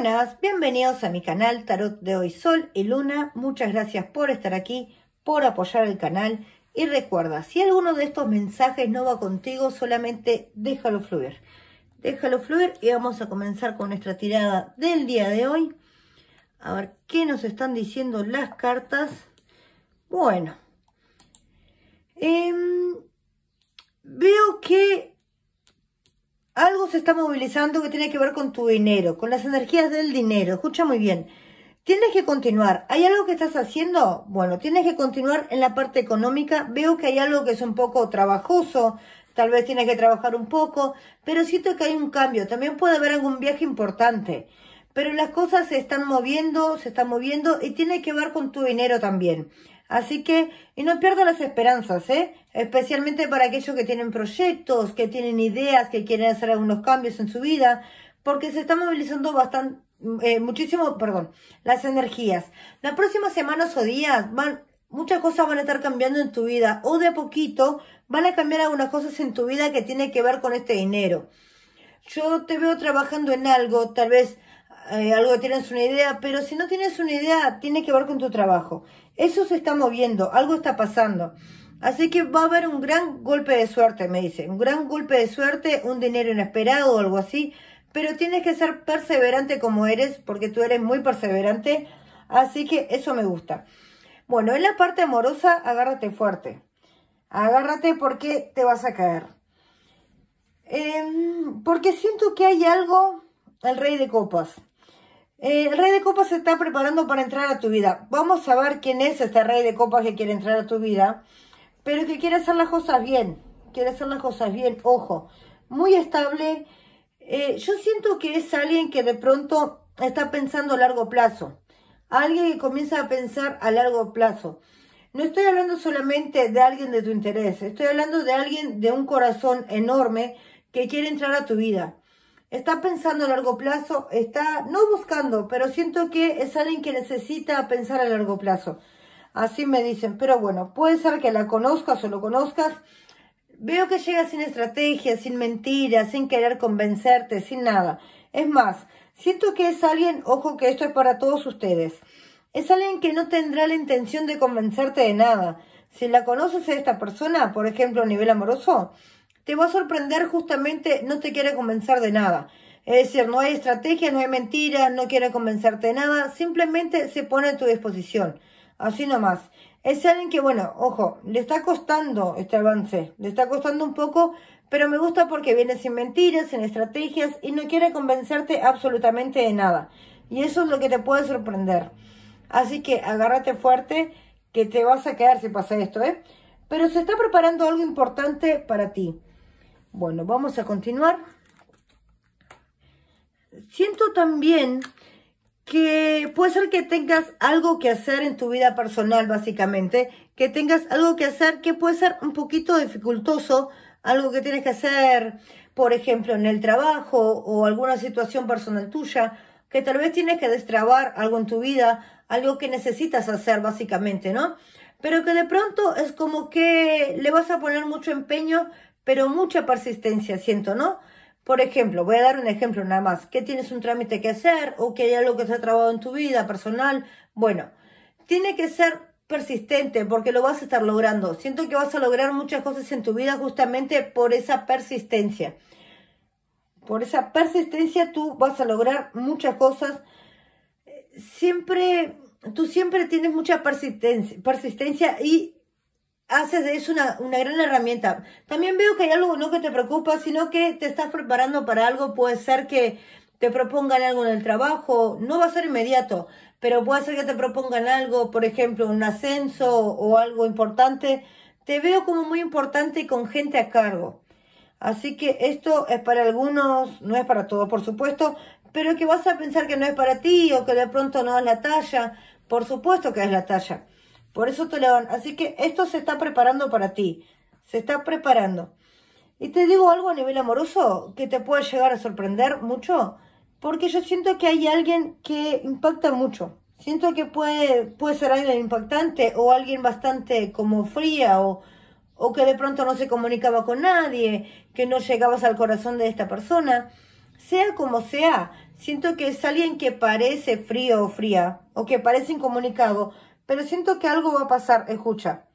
buenas, bienvenidos a mi canal Tarot de hoy Sol y Luna. Muchas gracias por estar aquí, por apoyar el canal. Y recuerda, si alguno de estos mensajes no va contigo, solamente déjalo fluir. Déjalo fluir y vamos a comenzar con nuestra tirada del día de hoy. A ver qué nos están diciendo las cartas. Bueno, em, veo que se está movilizando que tiene que ver con tu dinero, con las energías del dinero. Escucha muy bien. Tienes que continuar. ¿Hay algo que estás haciendo? Bueno, tienes que continuar en la parte económica. Veo que hay algo que es un poco trabajoso. Tal vez tienes que trabajar un poco, pero siento que hay un cambio. También puede haber algún viaje importante. Pero las cosas se están moviendo, se están moviendo y tiene que ver con tu dinero también. Así que, y no pierdo las esperanzas, ¿eh? Especialmente para aquellos que tienen proyectos, que tienen ideas, que quieren hacer algunos cambios en su vida, porque se están movilizando bastante, eh, muchísimo, perdón, las energías. Las próximas semanas o días van, muchas cosas van a estar cambiando en tu vida, o de a poquito van a cambiar algunas cosas en tu vida que tienen que ver con este dinero. Yo te veo trabajando en algo, tal vez eh, algo tienes una idea, pero si no tienes una idea, tiene que ver con tu trabajo. Eso se está moviendo, algo está pasando. Así que va a haber un gran golpe de suerte, me dice. Un gran golpe de suerte, un dinero inesperado o algo así. Pero tienes que ser perseverante como eres, porque tú eres muy perseverante. Así que eso me gusta. Bueno, en la parte amorosa, agárrate fuerte. Agárrate porque te vas a caer. Em, porque siento que hay algo, el rey de copas. Eh, el rey de copas se está preparando para entrar a tu vida. Vamos a ver quién es este rey de copas que quiere entrar a tu vida, pero que quiere hacer las cosas bien. Quiere hacer las cosas bien, ojo. Muy estable. Eh, yo siento que es alguien que de pronto está pensando a largo plazo. Alguien que comienza a pensar a largo plazo. No estoy hablando solamente de alguien de tu interés. Estoy hablando de alguien de un corazón enorme que quiere entrar a tu vida está pensando a largo plazo, está no buscando, pero siento que es alguien que necesita pensar a largo plazo. Así me dicen, pero bueno, puede ser que la conozcas o lo conozcas. Veo que llega sin estrategia, sin mentiras, sin querer convencerte, sin nada. Es más, siento que es alguien, ojo que esto es para todos ustedes, es alguien que no tendrá la intención de convencerte de nada. Si la conoces a esta persona, por ejemplo, a nivel amoroso, te va a sorprender justamente, no te quiere convencer de nada. Es decir, no hay estrategia, no hay mentira, no quiere convencerte de nada, simplemente se pone a tu disposición. Así nomás. Es alguien que, bueno, ojo, le está costando este avance, le está costando un poco, pero me gusta porque viene sin mentiras, sin estrategias y no quiere convencerte absolutamente de nada. Y eso es lo que te puede sorprender. Así que agárrate fuerte, que te vas a quedar si pasa esto, ¿eh? Pero se está preparando algo importante para ti. Bueno, vamos a continuar. Siento también que puede ser que tengas algo que hacer en tu vida personal, básicamente, que tengas algo que hacer que puede ser un poquito dificultoso, algo que tienes que hacer, por ejemplo, en el trabajo o alguna situación personal tuya, que tal vez tienes que destrabar algo en tu vida, algo que necesitas hacer, básicamente, ¿no? Pero que de pronto es como que le vas a poner mucho empeño pero mucha persistencia siento, ¿no? Por ejemplo, voy a dar un ejemplo nada más, que tienes un trámite que hacer o que hay algo que se ha trabado en tu vida personal, bueno, tiene que ser persistente porque lo vas a estar logrando. Siento que vas a lograr muchas cosas en tu vida justamente por esa persistencia. Por esa persistencia tú vas a lograr muchas cosas. Siempre, tú siempre tienes mucha persistencia, persistencia y haces, es eso una gran herramienta. También veo que hay algo no que te preocupa, sino que te estás preparando para algo, puede ser que te propongan algo en el trabajo, no va a ser inmediato, pero puede ser que te propongan algo, por ejemplo, un ascenso o algo importante. Te veo como muy importante y con gente a cargo. Así que esto es para algunos, no es para todos, por supuesto, pero que vas a pensar que no es para ti o que de pronto no es la talla. Por supuesto que es la talla. Por eso te lo dan. Así que esto se está preparando para ti. Se está preparando. Y te digo algo a nivel amoroso que te puede llegar a sorprender mucho, porque yo siento que hay alguien que impacta mucho. Siento que puede, puede ser alguien impactante o alguien bastante como fría o, o que de pronto no se comunicaba con nadie, que no llegabas al corazón de esta persona. Sea como sea, siento que es alguien que parece frío o fría o que parece incomunicado, pero siento que algo va a pasar, escucha,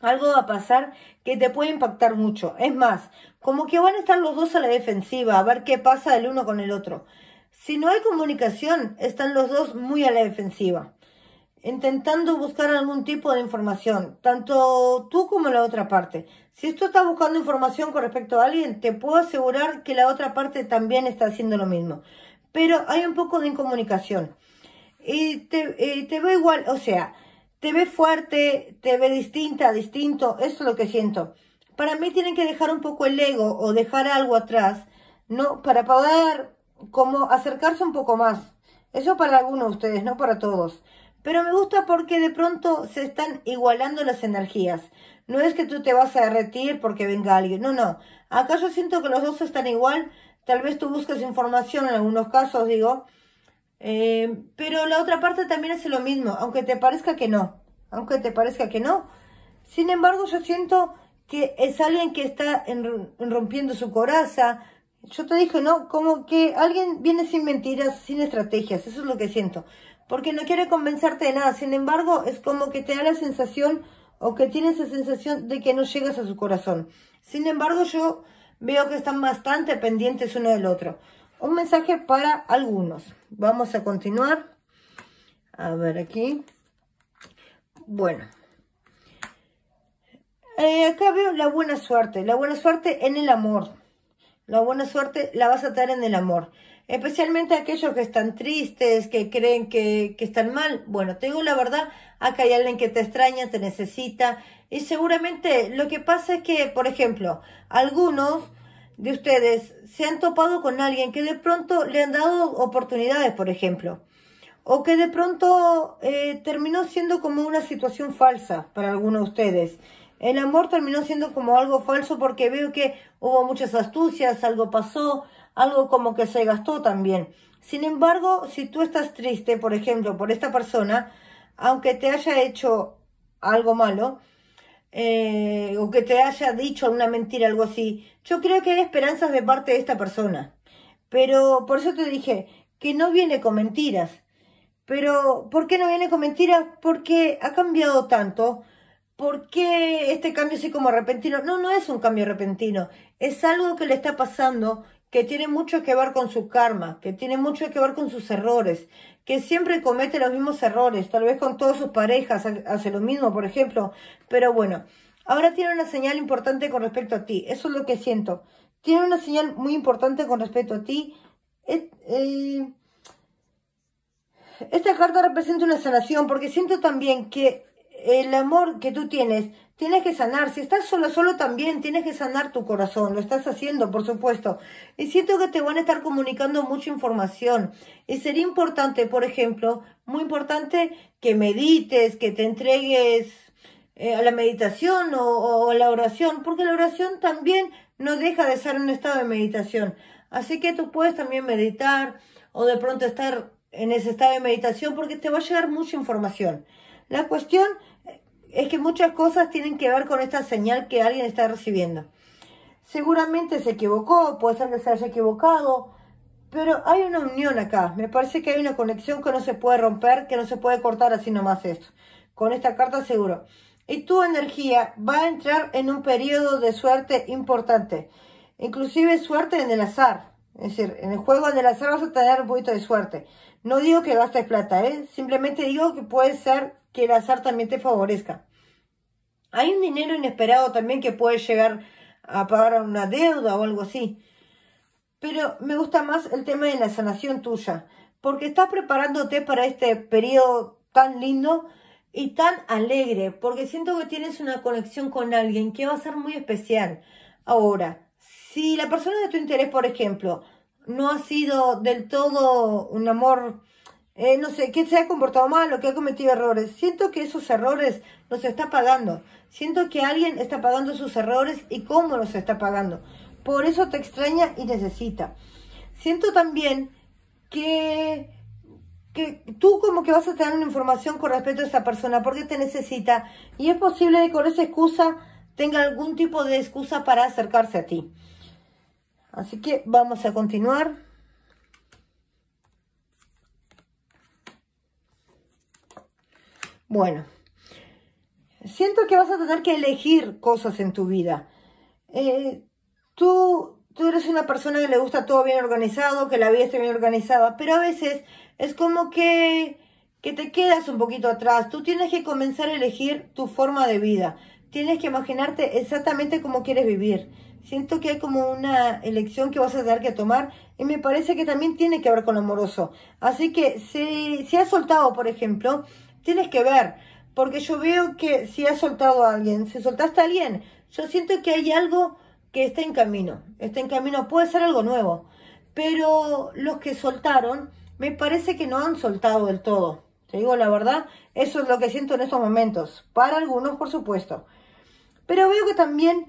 algo va a pasar que te puede impactar mucho. Es más, como que van a estar los dos a la defensiva, a ver qué pasa el uno con el otro. Si no hay comunicación, están los dos muy a la defensiva, intentando buscar algún tipo de información, tanto tú como la otra parte. Si esto estás buscando información con respecto a alguien, te puedo asegurar que la otra parte también está haciendo lo mismo. Pero hay un poco de incomunicación y te, ve te veo igual, o sea, te ve fuerte, te ve distinta, distinto, eso es lo que siento. Para mí tienen que dejar un poco el ego o dejar algo atrás, ¿no? Para poder como acercarse un poco más. Eso para algunos de ustedes, no para todos. Pero me gusta porque de pronto se están igualando las energías. No es que tú te vas a derretir porque venga alguien. No, no. Acá yo siento que los dos están igual. Tal vez tú busques información en algunos casos, digo, Em, pero la otra parte también hace lo mismo, aunque te parezca que no, aunque te parezca que no. Sin embargo, yo siento que es alguien que está rompiendo su coraza. Yo te dije, ¿no? Como que alguien viene sin mentiras, sin estrategias, eso es lo que siento. Porque no quiere convencerte de nada, sin embargo, es como que te da la sensación o que tienes esa sensación de que no llegas a su corazón. Sin embargo, yo veo que están bastante pendientes uno del otro un mensaje para algunos. Vamos a continuar. A ver aquí. Bueno. Eh, acá veo la buena suerte. La buena suerte en el amor. La buena suerte la vas a tener en el amor. Especialmente aquellos que están tristes, que creen que, que están mal. Bueno, te digo la verdad, acá hay alguien que te extraña, te necesita. Y seguramente lo que pasa es que, por ejemplo, algunos de ustedes se han topado con alguien que de pronto le han dado oportunidades, por ejemplo, o que de pronto eh, terminó siendo como una situación falsa para alguno de ustedes. El amor terminó siendo como algo falso porque veo que hubo muchas astucias, algo pasó, algo como que se gastó también. Sin embargo, si tú estás triste, por ejemplo, por esta persona, aunque te haya hecho algo malo, eh, o que te haya dicho una mentira, algo así. Yo creo que hay esperanzas de parte de esta persona. Pero por eso te dije que no viene con mentiras. Pero ¿por qué no viene con mentiras? Porque ha cambiado tanto. ¿Por qué este cambio así como repentino? No, no es un cambio repentino. Es algo que le está pasando que tiene mucho que ver con su karma, que tiene mucho que ver con sus errores, que siempre comete los mismos errores, tal vez con todas sus parejas hace lo mismo, por ejemplo, pero bueno, ahora tiene una señal importante con respecto a ti, eso es lo que siento, tiene una señal muy importante con respecto a ti. Eh, esta carta representa una sanación porque siento también que el amor que tú tienes, tienes que sanar. Si estás solo, solo también tienes que sanar tu corazón. Lo estás haciendo, por supuesto. Y siento que te van a estar comunicando mucha información. Y sería importante, por ejemplo, muy importante que medites, que te entregues eh, a la meditación o, o, a la oración, porque la oración también no deja de ser un estado de meditación. Así que tú puedes también meditar o de pronto estar en ese estado de meditación porque te va a llegar mucha información. La cuestión eh, es que muchas cosas tienen que ver con esta señal que alguien está recibiendo. Seguramente se equivocó, puede ser que se haya equivocado, pero hay una unión acá. Me parece que hay una conexión que no se puede romper, que no se puede cortar así nomás esto. Con esta carta seguro. Y tu energía va a entrar en un periodo de suerte importante. Inclusive suerte en el azar. Es decir, en el juego del azar vas a tener un poquito de suerte. No digo que gastes plata, ¿eh? Simplemente digo que puede ser que el azar también te favorezca. Hay un dinero inesperado también que puede llegar a pagar una deuda o algo así. Pero me gusta más el tema de la sanación tuya, porque estás preparándote para este periodo tan lindo y tan alegre, porque siento que tienes una conexión con alguien que va a ser muy especial. Ahora, si la persona de tu interés, por ejemplo, no ha sido del todo un amor eh, no sé, que se ha comportado mal o que ha cometido errores. Siento que esos errores los está pagando. Siento que alguien está pagando sus errores y cómo los está pagando. Por eso te extraña y necesita. Siento también que, que tú como que vas a tener una información con respecto a esa persona porque te necesita y es posible que con esa excusa tenga algún tipo de excusa para acercarse a ti. Así que vamos a continuar. Bueno, siento que vas a tener que elegir cosas en tu vida. Eh, tú, eres una persona que le gusta todo bien organizado, que la vida esté bien organizada, pero a veces es como que, que te quedas un poquito atrás. Tú tienes que comenzar a elegir tu forma de vida. Tienes que imaginarte exactamente cómo quieres vivir. Siento que hay como una elección que vas a tener que tomar y me parece que también tiene que ver con lo amoroso. Así que si, si has soltado, por ejemplo, tienes que ver, porque yo veo que si has soltado a alguien, si soltaste a alguien, yo siento que hay algo que está en camino, está en camino, puede ser algo nuevo, pero los que soltaron, me parece que no han soltado del todo, te digo la verdad, eso es lo que siento en estos momentos, para algunos por supuesto, pero veo que también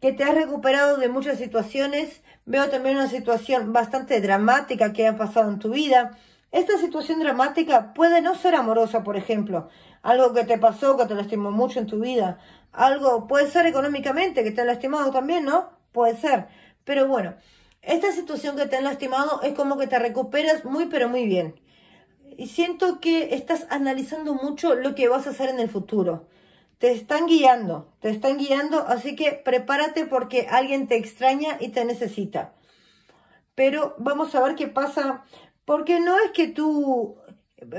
que te has recuperado de muchas situaciones, veo también una situación bastante dramática que ha pasado en tu vida, esta situación dramática puede no ser amorosa, por ejemplo, algo que te pasó, que te lastimó mucho en tu vida, algo puede ser económicamente, que te han lastimado también, ¿no? Puede ser. Pero bueno, esta situación que te han lastimado es como que te recuperas muy, pero muy bien. Y siento que estás analizando mucho lo que vas a hacer en el futuro. Te están guiando, te están guiando, así que prepárate porque alguien te extraña y te necesita pero vamos a ver qué pasa porque no es que tú,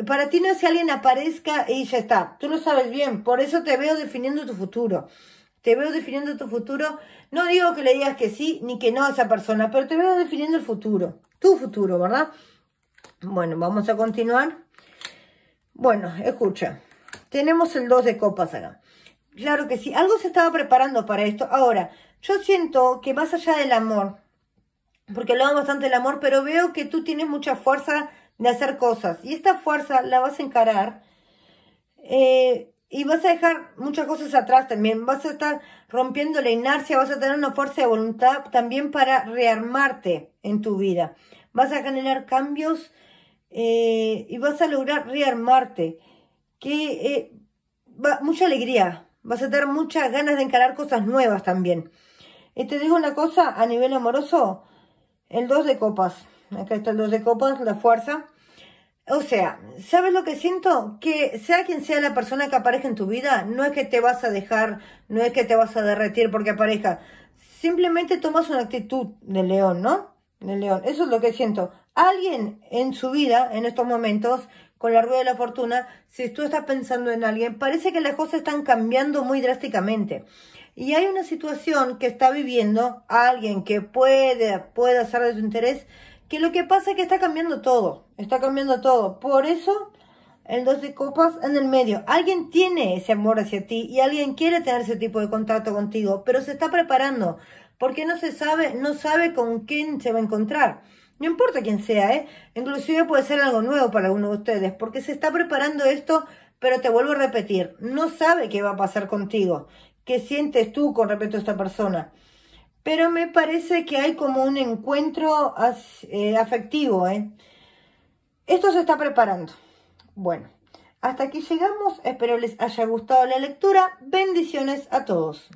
para ti no es que alguien aparezca y ya está, tú lo sabes bien, por eso te veo definiendo tu futuro. Te veo definiendo tu futuro. No digo que le digas que sí ni que no a esa persona, pero te veo definiendo el futuro. Tu futuro, ¿verdad? Bueno, vamos a continuar. Bueno, escucha. Tenemos el 2 de copas acá. Claro que sí. Algo se estaba preparando para esto. Ahora, yo siento que más allá del amor, porque hago bastante el amor, pero veo que tú tienes mucha fuerza de hacer cosas. Y esta fuerza la vas a encarar. Eh, y vas a dejar muchas cosas atrás también. Vas a estar rompiendo la inercia, vas a tener una fuerza de voluntad también para rearmarte en tu vida. Vas a generar cambios eh, y vas a lograr rearmarte. Que eh, va, mucha alegría. Vas a tener muchas ganas de encarar cosas nuevas también. Y te digo una cosa a nivel amoroso el 2 de copas. Acá está el 2 de copas, la fuerza. O sea, ¿sabes lo que siento? Que sea quien sea la persona que aparezca en tu vida, no es que te vas a dejar, no es que te vas a derretir porque aparezca. Simplemente tomas una actitud de león, ¿no? De león. Eso es lo que siento. Alguien en su vida, en estos momentos, con la rueda de la fortuna, si tú estás pensando en alguien, parece que las cosas están cambiando muy drásticamente y hay una situación que está viviendo alguien que puede, pueda ser de su interés, que lo que pasa es que está cambiando todo, está cambiando todo. Por eso, el dos de copas en el medio. Alguien tiene ese amor hacia ti y alguien quiere tener ese tipo de contrato contigo, pero se está preparando porque no se sabe, no sabe con quién se va a encontrar. No importa quién sea, ¿eh? Inclusive puede ser algo nuevo para uno de ustedes, porque se está preparando esto, pero te vuelvo a repetir, no sabe qué va a pasar contigo qué sientes tú con respecto a esta persona. Pero me parece que hay como un encuentro eh, afectivo. ¿eh? Esto se está preparando. Bueno, hasta aquí llegamos. Espero les haya gustado la lectura. Bendiciones a todos.